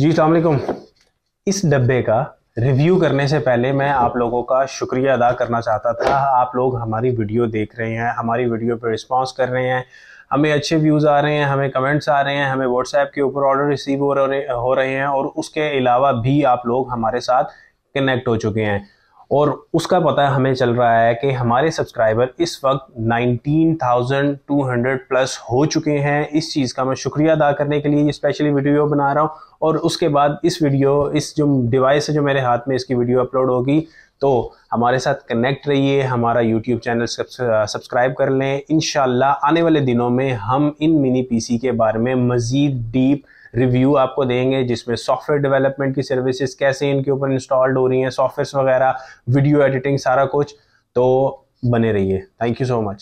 जी अलैक्म इस डब्बे का रिव्यू करने से पहले मैं आप लोगों का शुक्रिया अदा करना चाहता था आप लोग हमारी वीडियो देख रहे हैं हमारी वीडियो पर रिस्पॉन्स कर रहे हैं हमें अच्छे व्यूज़ आ रहे हैं हमें कमेंट्स आ रहे हैं हमें व्हाट्सएप के ऊपर ऑर्डर रिसीव हो रहे हो रहे हैं और उसके अलावा भी आप लोग हमारे साथ कनेक्ट हो चुके हैं और उसका पता हमें चल रहा है कि हमारे सब्सक्राइबर इस वक्त 19,200 प्लस हो चुके हैं इस चीज़ का मैं शुक्रिया अदा करने के लिए ये स्पेशली वीडियो बना रहा हूँ और उसके बाद इस वीडियो इस जो डिवाइस है जो मेरे हाथ में इसकी वीडियो अपलोड होगी तो हमारे साथ कनेक्ट रहिए हमारा यूट्यूब चैनल सब्सक्राइब कर लें इन आने वाले दिनों में हम इन मिनी पीसी के बारे में मज़ीद डीप रिव्यू आपको देंगे जिसमें सॉफ्टवेयर डेवलपमेंट की सर्विसेज कैसे इनके ऊपर इंस्टॉल्ड हो रही हैं सॉफ्टवेयर वगैरह वीडियो एडिटिंग सारा कुछ तो बने रहिए थैंक यू सो मच